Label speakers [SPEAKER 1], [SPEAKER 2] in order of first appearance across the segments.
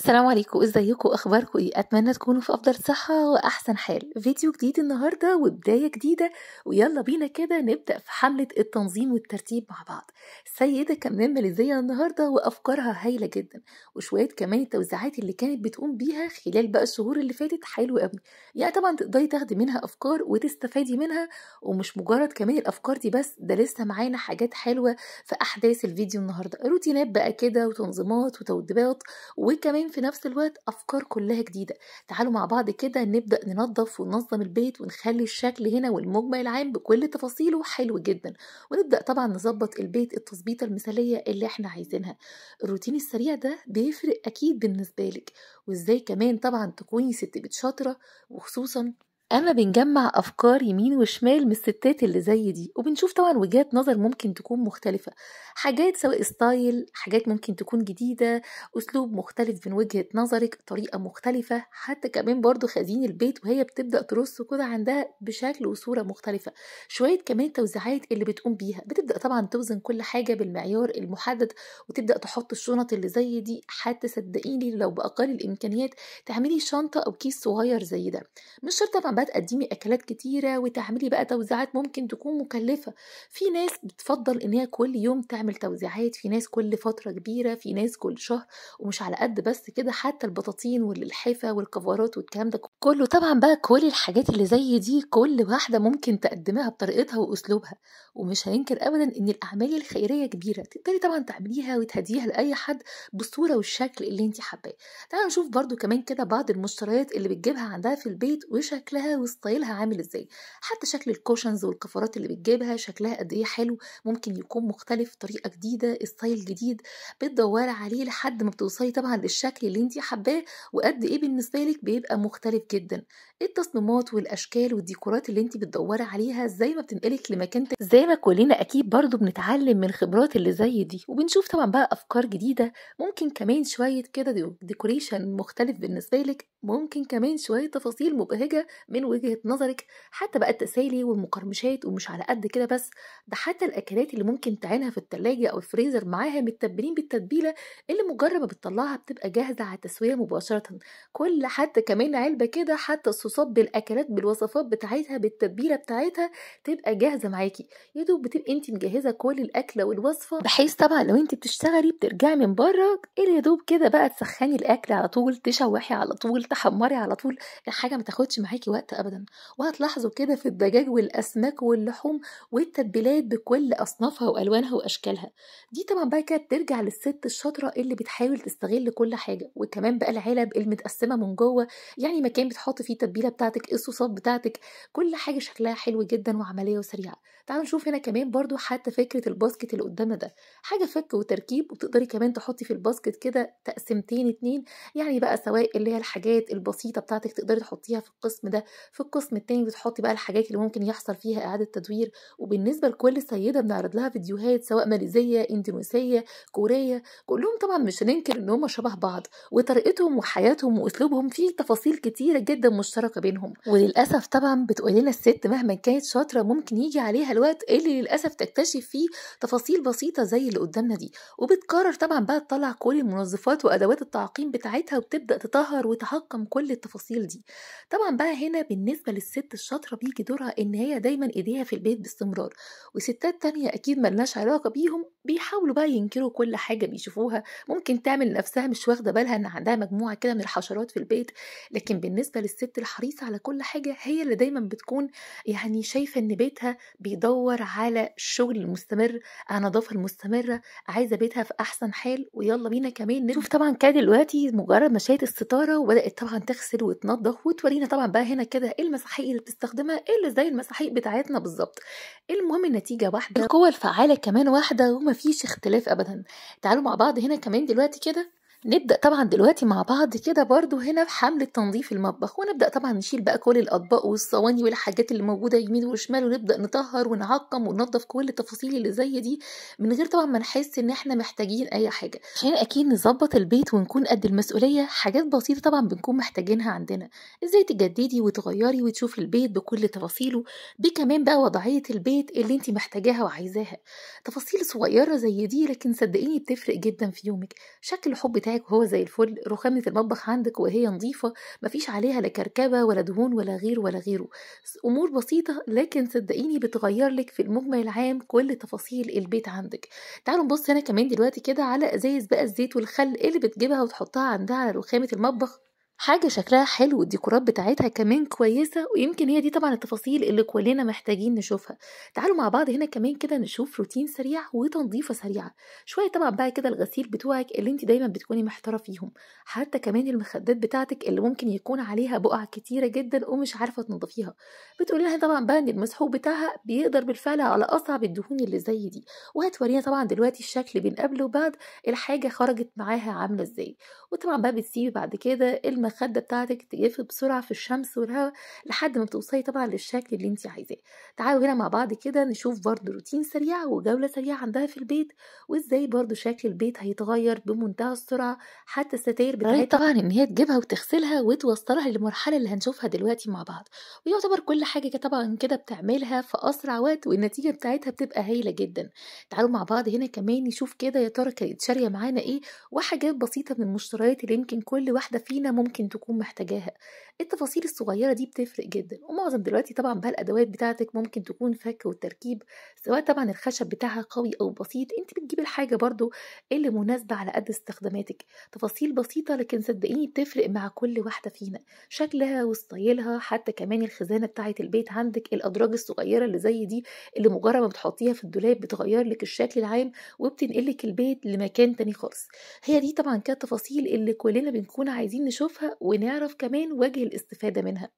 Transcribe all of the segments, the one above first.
[SPEAKER 1] السلام عليكم ازيكم اخباركم ايه اتمنى تكونوا في افضل صحه واحسن حال فيديو جديد النهارده وبدايه جديده ويلا بينا كده نبدا في حمله التنظيم والترتيب مع بعض السيده كمان ماليزيه النهارده وافكارها هايله جدا وشويه كمان التوزيعات اللي كانت بتقوم بيها خلال بقى الشهور اللي فاتت حلو قوي يعني طبعا تقدري تاخدي منها افكار وتستفادي منها ومش مجرد كمان الافكار دي بس ده لسه معانا حاجات حلوه في احداث الفيديو النهارده روتينات بقى كده وتنظيمات وتوجيهات وكمان وبعدين في نفس الوقت أفكار كلها جديدة تعالوا مع بعض كده نبدأ ننظف وننظم البيت ونخلي الشكل هنا والمجمل العام بكل تفاصيله حلو جدا ونبدأ طبعا نظبط البيت التظبيطة المثالية اللي احنا عايزينها الروتين السريع ده بيفرق أكيد بالنسبة لك وإزاي كمان طبعا تكوني ست بيت شاطرة وخصوصا اما بنجمع افكار يمين وشمال من الستات اللي زي دي وبنشوف طبعا وجهات نظر ممكن تكون مختلفه حاجات سواء ستايل حاجات ممكن تكون جديده اسلوب مختلف من وجهه نظرك طريقه مختلفه حتى كمان برضو خزين البيت وهي بتبدا ترص كده عندها بشكل وصوره مختلفه شويه كمان توزيعات اللي بتقوم بيها بتبدا طبعا توزن كل حاجه بالمعيار المحدد وتبدا تحط الشنط اللي زي دي حتى صدقيني لو باقل الامكانيات تعملي شنطه او كيس صغير زي ده مش شرط طبعا بقى تقدمي اكلات كتيره وتعملي بقى توزيعات ممكن تكون مكلفه في ناس بتفضل ان هي كل يوم تعمل توزيعات في ناس كل فتره كبيره في ناس كل شهر ومش على قد بس كده حتى البطاطين واللحفه والكفرات والكلام ده كله طبعا بقى كل الحاجات اللي زي دي كل واحده ممكن تقدمها بطريقتها واسلوبها ومش هينكر ابدا ان الاعمال الخيريه كبيره تقدري طبعا تعمليها وتهديها لاي حد بالصوره والشكل اللي انت حباه تعالوا نشوف برده كمان كده بعض المشتريات اللي بتجيبها عندها في البيت وشكلها وستايلها عامل ازاي حتى شكل الكوشنز والقفرات اللي بتجيبها شكلها قد ايه حلو ممكن يكون مختلف طريقه جديده ستايل جديد بتدوري عليه لحد ما بتوصلي طبعا للشكل اللي انت حباه وقد ايه بالنسبه لك بيبقى مختلف جدا ايه التصميمات والاشكال والديكورات اللي انت بتدوري عليها زي ما بتنقلك لمكان تاني زي ما كلنا اكيد برضو بنتعلم من خبرات اللي زي دي وبنشوف طبعا بقى افكار جديده ممكن كمان شويه كده ديكوريشن مختلف بالنسبه لك ممكن كمان شويه تفاصيل مبهجه من وجهه نظرك حتى بقى التسالي والمقرمشات ومش على قد كده بس ده حتى الاكلات اللي ممكن تعينها في التلاجة او الفريزر معاها متبلين بالتتبيله اللي مجرد ما بتطلعها بتبقى جاهزه على التسويه مباشره كل حتى كمان علبه كده حتى بالصوصات بالاكلات بالوصفات بتاعتها بالتتبيله بتاعتها تبقى جاهزه معاكي يا دوب بتبقي انت مجهزه كل الاكله والوصفه بحيث طبعا لو انت بتشتغلي بترجعي من بره الا يا دوب كده بقى تسخني الاكل على طول تشوحي على طول تحمري على طول الحاجه ما تاخدش معاكي وقت ابدا وهتلاحظوا كده في الدجاج والاسماك واللحوم والتتبيلات بكل اصنافها والوانها واشكالها دي طبعا بقى كده بترجع للست الشاطره اللي بتحاول تستغل كل حاجه وكمان بقى العلب المتقسمه من جوه يعني مكان بتحط فيه التتبيله بتاعتك إيه الصوصات بتاعتك كل حاجه شكلها حلو جدا وعمليه وسريعه تعالوا نشوف هنا كمان برضو حتى فكره الباسكت اللي قدامنا ده حاجه فك وتركيب وتقدري كمان تحطي في الباسكت كده تقسيمتين اتنين يعني بقى سواء اللي هي الحاجات البسيطه بتاعتك تقدري تحطيها في القسم ده في القسم التاني بتحطي بقى الحاجات اللي ممكن يحصل فيها اعاده تدوير وبالنسبه لكل سيده بنعرض لها فيديوهات سواء ماليزيه اندونيسيه كوريه كلهم طبعا مش هننكر ان هم شبه بعض وطريقتهم وحياتهم واسلوبهم فيه تفاصيل كتيره جدا مشتركه مشتركه بينهم وللاسف طبعا بتقول لنا الست مهما كانت شاطره ممكن يجي عليها الوقت اللي للاسف تكتشف فيه تفاصيل بسيطه زي اللي قدامنا دي وبتقرر طبعا بقى تطلع كل المنظفات وادوات التعقيم بتاعتها وبتبدا تطهر وتحكم كل التفاصيل دي طبعا بقى هنا بالنسبه للست الشاطره بيجي دورها ان هي دايما ايديها في البيت باستمرار وستات تانية اكيد ملناش علاقه بيهم بيحاولوا بقى ينكروا كل حاجه بيشوفوها ممكن تعمل نفسها مش واخده بالها ان عندها مجموعه كده من الحشرات في البيت لكن بالنسبه للست الح حريصة على كل حاجة هي اللي دايما بتكون يعني شايفة إن بيتها بيدور على الشغل المستمر على نظافة المستمرة عايزة بيتها في أحسن حال ويلا بينا كمان شوف طبعا كده دلوقتي مجرد ما شايت الستارة وبدأت طبعا تغسل وتنضف وتورينا طبعا بقى هنا كده إيه المساحيق اللي بتستخدمها إيه اللي زي المساحيق بتاعتنا بالظبط المهم النتيجة واحدة القوة الفعالة كمان واحدة ومفيش اختلاف أبدا تعالوا مع بعض هنا كمان دلوقتي كده نبدأ طبعا دلوقتي مع بعض كده برضو هنا حمله تنظيف المطبخ ونبدأ طبعا نشيل بقى كل الأطباق والصواني والحاجات اللي موجودة يمين وشمال ونبدأ نطهر ونعقم وننظف كل التفاصيل اللي زي دي من غير طبعا ما نحس إن احنا محتاجين أي حاجة عشان أكيد نظبط البيت ونكون قد المسؤولية حاجات بسيطة طبعا بنكون محتاجينها عندنا ازاي تجددي وتغيري وتشوفي البيت بكل تفاصيله بكمان بقى وضعية البيت اللي انت محتاجاها وعايزاها تفاصيل صغيرة زي دي لكن صدقيني بتفرق جدا في يومك شكل حب بتاعك وهو زي الفل رخامة المطبخ عندك وهي نظيفة مفيش عليها لا كركبة ولا دهون ولا غيره ولا غيره أمور بسيطة لكن صدقيني بتغير لك في المجمل العام كل تفاصيل البيت عندك تعالوا نبص هنا كمان دلوقتي كده على أزايز بقى الزيت والخل اللي بتجيبها وتحطها عندها على رخامة المطبخ حاجة شكلها حلو والديكورات بتاعتها كمان كويسة ويمكن هي دي طبعا التفاصيل اللي كلنا محتاجين نشوفها تعالوا مع بعض هنا كمان كده نشوف روتين سريع وتنظيفة سريعة شوية طبعا بقى كده الغسيل بتوعك اللي انت دايما بتكوني محتارة فيهم حتى كمان المخدات بتاعتك اللي ممكن يكون عليها بقع كتيرة جدا ومش عارفة تنظفيها بتقولي لها طبعا بقى ان المسحوق بتاعها بيقدر بالفعل على أصعب الدهون اللي زي دي وهتورينا طبعا دلوقتي الشكل بين قبل وبعد الحاجة خرجت معاها عاملة ازاي وطبعا بقى بتسيبي بعد كده المخدة بتاعتك تقف بسرعة في الشمس والهواء لحد ما بتوصلي طبعا للشكل اللي انت عايزاه تعالوا هنا مع بعض كده نشوف برضو روتين سريع وجولة سريعة عندها في البيت وازاي برضو شكل البيت هيتغير بمنتهى السرعة حتى الستاير بتاعتها طبعا ان هي تجيبها وتغسلها وتوصلها للمرحلة اللي هنشوفها دلوقتي مع بعض ويعتبر كل حاجة طبعا كده بتعملها في اسرع وقت والنتيجة بتاعتها بتبقى هايلة جدا تعالوا مع بعض هنا كمان نشوف كده يا ترى كانت شارية معانا ايه وحاجات بسيطة من المشتريات اللي يمكن كل واحدة فينا ممكن ممكن تكون محتاجاها التفاصيل الصغيره دي بتفرق جدا ومعظم دلوقتي طبعا بقى الادوات بتاعتك ممكن تكون فك والتركيب سواء طبعا الخشب بتاعها قوي او بسيط انت بتجيب الحاجه برضو اللي مناسبه على قد استخداماتك تفاصيل بسيطه لكن صدقيني بتفرق مع كل واحده فينا شكلها وستايلها حتى كمان الخزانه بتاعه البيت عندك الادراج الصغيره اللي زي دي اللي مجرد ما بتحطيها في الدولاب بتغير لك الشكل العام وبتنقلك البيت لمكان تاني خالص هي دي طبعا كانت التفاصيل اللي كلنا بنكون عايزين نشوفها ونعرف كمان وجه الاستفادة منها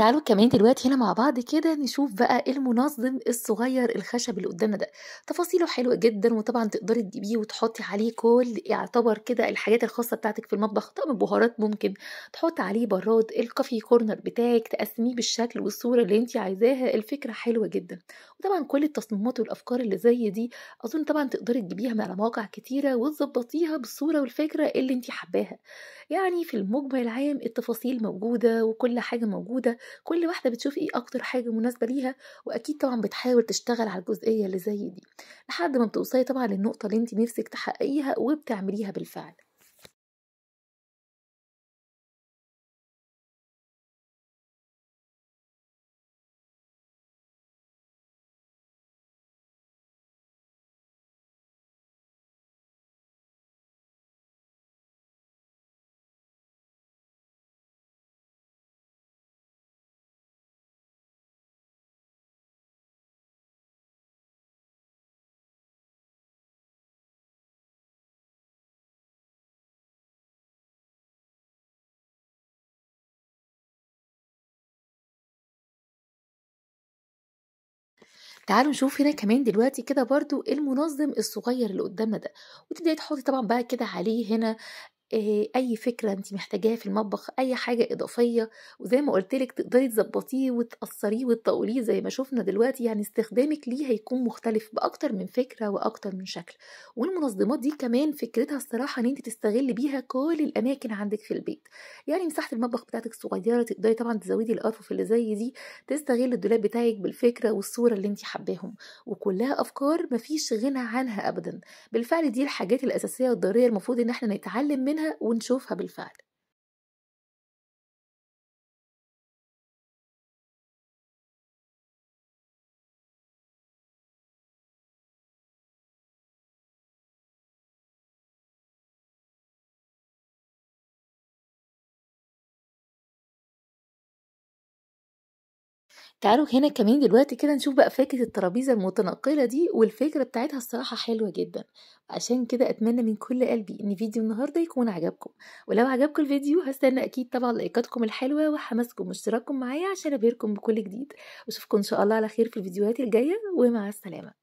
[SPEAKER 1] تعالوا كمان دلوقتي هنا مع بعض كده نشوف بقى المنظم الصغير الخشب اللي قدامنا ده تفاصيله حلوه جدا وطبعا تقدري تجيبيه وتحطي عليه كل يعتبر كده الحاجات الخاصه بتاعتك في المطبخ طبعا بهارات ممكن تحطي عليه براد الكافي كورنر بتاعك تقسميه بالشكل والصوره اللي انت عايزاها الفكره حلوه جدا طبعا كل التصميمات والافكار اللي زي دي اظن طبعا تقدري تجيبيها من على مواقع كتيره وتظبطيها بالصوره والفكره اللي انت حباها يعني في المجمل العام التفاصيل موجوده وكل حاجه موجوده كل واحده بتشوفي ايه اكتر حاجه مناسبه ليها واكيد طبعا بتحاول تشتغل على الجزئيه اللي زي دي لحد ما بتوصلي طبعا للنقطه اللي انت نفسك تحققيها وبتعمليها بالفعل تعالوا نشوف هنا كمان دلوقتي كده برضو المنظم الصغير اللي قدامنا ده وتبداي تحطي طبعا بقى كده عليه هنا اي فكره انت محتاجاها في المطبخ اي حاجه اضافيه وزي ما قلت لك تقدري تظبطيه وتقصريه وتطوليه زي ما شفنا دلوقتي يعني استخدامك ليه هيكون مختلف باكتر من فكره واكتر من شكل والمنظمات دي كمان فكرتها الصراحه ان انت تستغلي بيها كل الاماكن عندك في البيت يعني مساحه المطبخ بتاعتك صغيره تقدري طبعا تزودي الارفف اللي زي دي تستغلي الدولاب بتاعك بالفكره والصوره اللي انت حباهم وكلها افكار مفيش غنى عنها ابدا بالفعل دي الحاجات الاساسيه والضروريه المفروض ان احنا نتعلم منها منها ونشوفها بالفعل تعالوا هنا كمان دلوقتي كده نشوف بقى فكرة الترابيزة المتنقلة دي والفكرة بتاعتها الصراحة حلوة جدا عشان كده أتمنى من كل قلبي إن فيديو النهاردة يكون عجبكم ولو عجبكم الفيديو هستنى أكيد طبعا لايكاتكم الحلوة وحماسكم واشتراككم معايا عشان أبهركم بكل جديد وأشوفكم إن شاء الله على خير في الفيديوهات الجاية ومع السلامة